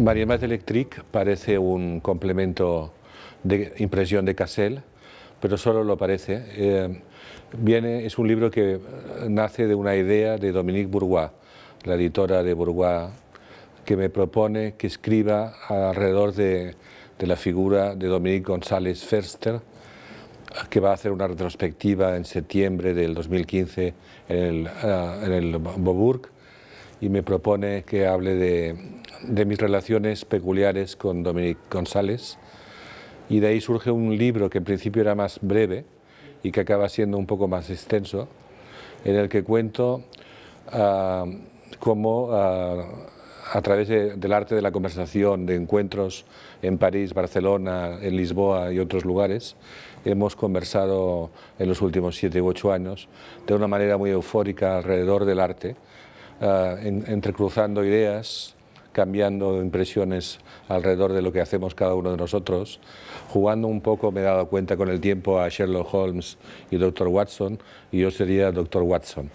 Mariemas Electric parece un complemento de impresión de Cassel, pero solo lo parece. Eh, es un libro que eh, nace de una idea de Dominique Bourgois, la editora de Bourgois, que me propone que escriba alrededor de, de la figura de Dominique González Ferster, que va a hacer una retrospectiva en septiembre del 2015 en el, ah, en el Boburg y me propone que hable de, de, mis relaciones peculiares con Dominique González. Y de ahí surge un libro que en principio era más breve y que acaba siendo un poco más extenso, en el que cuento ah, cómo ah, a través del arte de la conversación, de encuentros en París, Barcelona, en Lisboa y otros lugares, hemos conversado en los últimos siete u ocho años de una manera muy eufórica alrededor del arte, eh, entrecruzando ideas, cambiando impresiones alrededor de lo que hacemos cada uno de nosotros. Jugando un poco me he dado cuenta con el tiempo a Sherlock Holmes y Dr. Watson, y yo sería Dr. Watson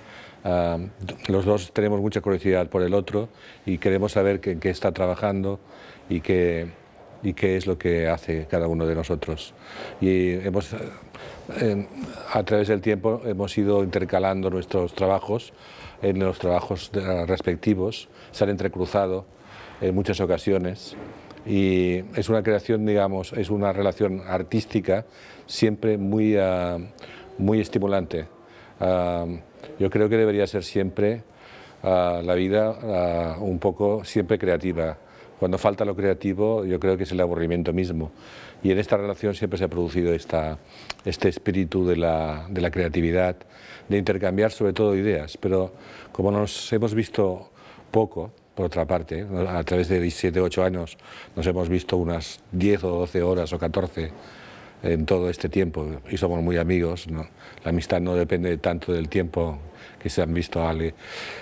los dos tenemos mucha curiosidad por el otro y queremos saber en qué está trabajando y qué, y qué es lo que hace cada uno de nosotros. Y hemos, em, a través del tiempo hemos ido intercalando nuestros trabajos en los trabajos ah, respectivos, se han entrecruzado en muchas ocasiones y es una creación, digamos, es una relación artística siempre muy, ah, muy estimulante yo creo que debería ser siempre ah, la vida ah, un poco siempre creativa. Cuando falta lo creativo, yo creo que es el aburrimiento mismo. Y en esta relación siempre se ha producido esta, este espíritu de la, de la creatividad, de intercambiar sobre todo ideas. Pero como nos hemos visto poco, por otra parte, a través de 17, 8 años, nos hemos visto unas 10 o 12 horas o 14 en todo este tiempo y somos muy amigos. La amistad no depende tanto del tiempo que se han visto a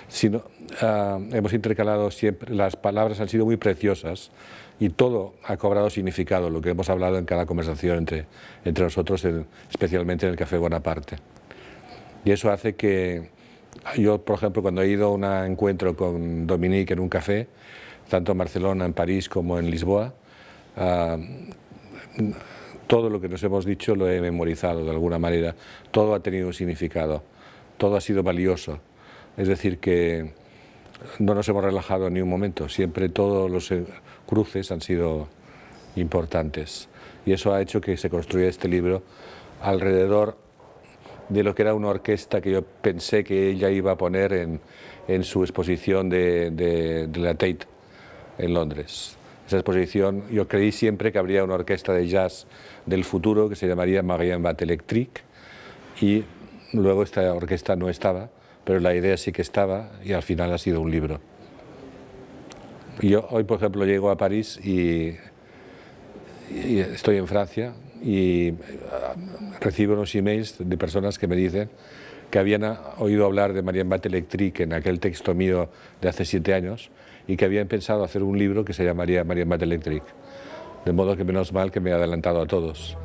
sino ah, hemos intercalado siempre, las palabras han sido muy preciosas y todo ha cobrado significado, lo que hemos hablado en cada conversación entre, entre nosotros, especialmente en el Café Bonaparte. Y eso hace que yo, por ejemplo, cuando he ido a un encuentro con Dominique en un café, tanto en Barcelona, en París como en Lisboa, ah, todo lo que nos hemos dicho lo he memorizado de alguna manera, todo ha tenido un significado, todo ha sido valioso. Es decir, que no nos hemos relajado ni un momento, siempre todos los eh, cruces han sido importantes y eso ha hecho que se construya este libro alrededor de lo que era una orquesta que yo pensé que ella iba a poner en, su exposición de la Tate en Londres esa exposición, yo creí siempre que habría una orquesta de jazz del futuro que se llamaría Bat Electric y luego esta orquesta no estaba, pero la idea sí que estaba y al final ha sido un libro. Yo hoy, por ejemplo, llego a París y, y estoy en Francia y eh, recibo unos emails de personas que me dicen que habían oído hablar de Marianne Electric en aquel texto mío de hace siete años y que habían pensado hacer un libro que se llamaría Marianne Electric. De modo que menos mal que me he adelantado a todos.